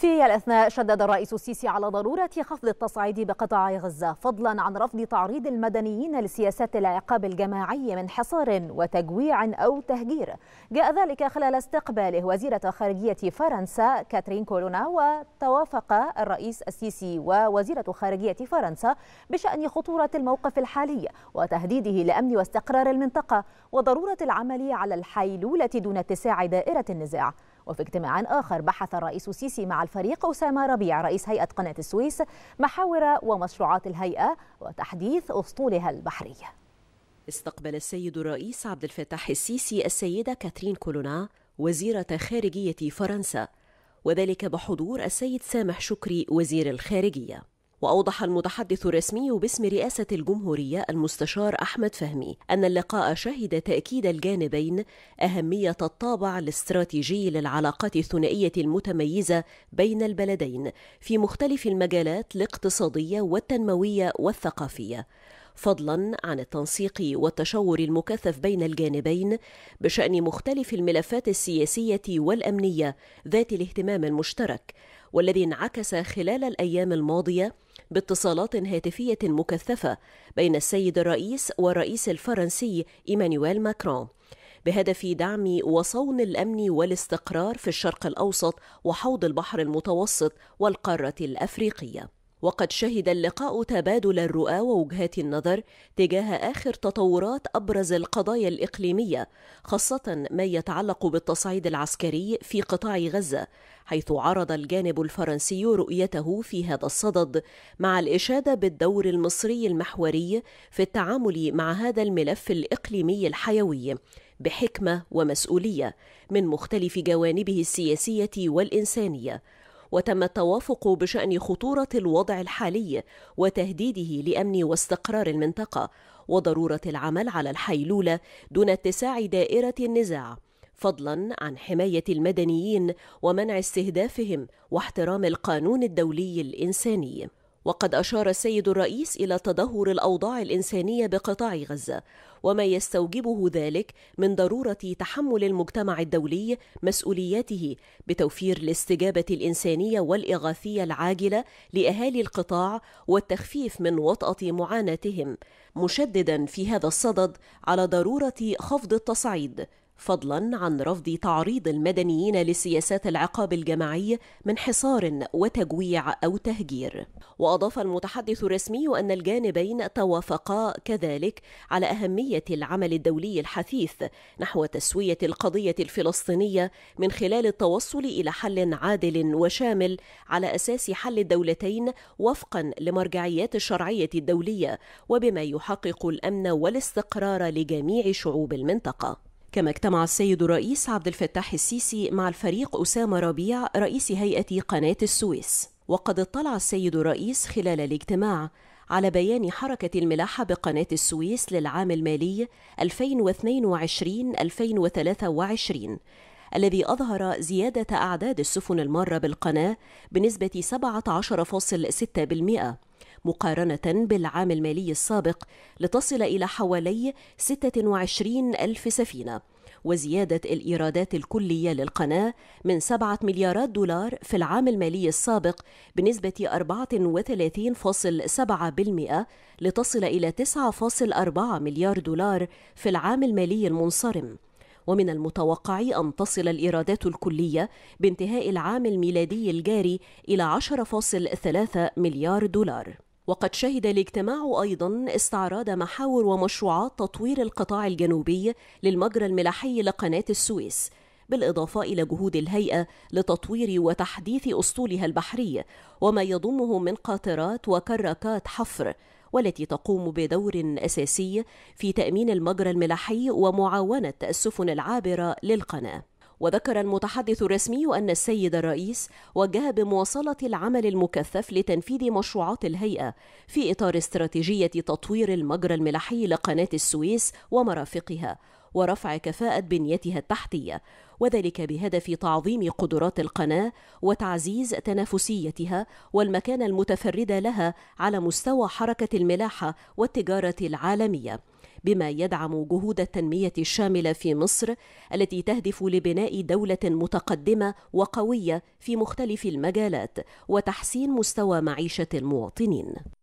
في الأثناء شدد الرئيس السيسي على ضرورة خفض التصعيد بقطاع غزة فضلا عن رفض تعريض المدنيين لسياسات العقاب الجماعي من حصار وتجويع أو تهجير جاء ذلك خلال استقباله وزيرة خارجية فرنسا كاترين كولونا وتوافق الرئيس السيسي ووزيرة خارجية فرنسا بشأن خطورة الموقف الحالي وتهديده لأمن واستقرار المنطقة وضرورة العمل على الحيلولة دون اتساع دائرة النزاع وفي اجتماع آخر بحث الرئيس السيسي مع الفريق أسامة ربيع رئيس هيئة قناة السويس محاور ومشروعات الهيئة وتحديث أسطولها البحري استقبل السيد الرئيس عبد الفتاح السيسي السيدة كاترين كولونا وزيرة خارجية فرنسا وذلك بحضور السيد سامح شكري وزير الخارجية وأوضح المتحدث الرسمي باسم رئاسة الجمهورية المستشار أحمد فهمي أن اللقاء شهد تأكيد الجانبين أهمية الطابع الاستراتيجي للعلاقات الثنائية المتميزة بين البلدين في مختلف المجالات الاقتصادية والتنموية والثقافية. فضلا عن التنسيق والتشاور المكثف بين الجانبين بشان مختلف الملفات السياسيه والامنيه ذات الاهتمام المشترك والذي انعكس خلال الأيام الماضية باتصالات هاتفية مكثفة بين السيد الرئيس والرئيس الفرنسي إيمانويل ماكرون بهدف دعم وصون الامن والاستقرار في الشرق الاوسط وحوض البحر المتوسط والقاره الافريقيه وقد شهد اللقاء تبادل الرؤى ووجهات النظر تجاه آخر تطورات أبرز القضايا الإقليمية خاصة ما يتعلق بالتصعيد العسكري في قطاع غزة حيث عرض الجانب الفرنسي رؤيته في هذا الصدد مع الإشادة بالدور المصري المحوري في التعامل مع هذا الملف الإقليمي الحيوي بحكمة ومسؤولية من مختلف جوانبه السياسية والإنسانية وتم التوافق بشأن خطورة الوضع الحالي وتهديده لأمن واستقرار المنطقة وضرورة العمل على الحيلولة دون اتساع دائرة النزاع فضلا عن حماية المدنيين ومنع استهدافهم واحترام القانون الدولي الإنساني وقد أشار السيد الرئيس إلى تدهور الأوضاع الإنسانية بقطاع غزة وما يستوجبه ذلك من ضروره تحمل المجتمع الدولي مسؤولياته بتوفير الاستجابه الانسانيه والاغاثيه العاجله لاهالي القطاع والتخفيف من وطاه معاناتهم مشددا في هذا الصدد على ضروره خفض التصعيد فضلا عن رفض تعريض المدنيين لسياسات العقاب الجماعي من حصار وتجويع او تهجير. واضاف المتحدث الرسمي ان الجانبين توافقا كذلك على اهميه العمل الدولي الحثيث نحو تسويه القضيه الفلسطينيه من خلال التوصل الى حل عادل وشامل على اساس حل الدولتين وفقا لمرجعيات الشرعيه الدوليه وبما يحقق الامن والاستقرار لجميع شعوب المنطقه كما اجتمع السيد الرئيس عبد الفتاح السيسي مع الفريق أسامة ربيع رئيس هيئة قناة السويس وقد اطلع السيد الرئيس خلال الاجتماع على بيان حركة الملاحة بقناة السويس للعام المالي 2022-2023 الذي أظهر زيادة أعداد السفن المارة بالقناة بنسبة 17.6% مقارنة بالعام المالي السابق لتصل إلى حوالي 26 ألف سفينة وزيادة الإيرادات الكلية للقناة من 7 مليارات دولار في العام المالي السابق بنسبة 34.7% لتصل إلى 9.4 مليار دولار في العام المالي المنصرم ومن المتوقع أن تصل الإيرادات الكلية بانتهاء العام الميلادي الجاري إلى 10.3 مليار دولار وقد شهد الاجتماع أيضا استعراض محاور ومشروعات تطوير القطاع الجنوبي للمجرى الملاحي لقناة السويس بالإضافة إلى جهود الهيئة لتطوير وتحديث أسطولها البحري وما يضمه من قاطرات وكراكات حفر والتي تقوم بدور أساسي في تأمين المجرى الملاحي ومعاونة السفن العابرة للقناة وذكر المتحدث الرسمي أن السيد الرئيس وجه بمواصلة العمل المكثف لتنفيذ مشروعات الهيئة في إطار استراتيجية تطوير المجرى الملحي لقناة السويس ومرافقها ورفع كفاءة بنيتها التحتية وذلك بهدف تعظيم قدرات القناة وتعزيز تنافسيتها والمكانة المتفردة لها على مستوى حركة الملاحة والتجارة العالمية بما يدعم جهود التنمية الشاملة في مصر التي تهدف لبناء دولة متقدمة وقوية في مختلف المجالات وتحسين مستوى معيشة المواطنين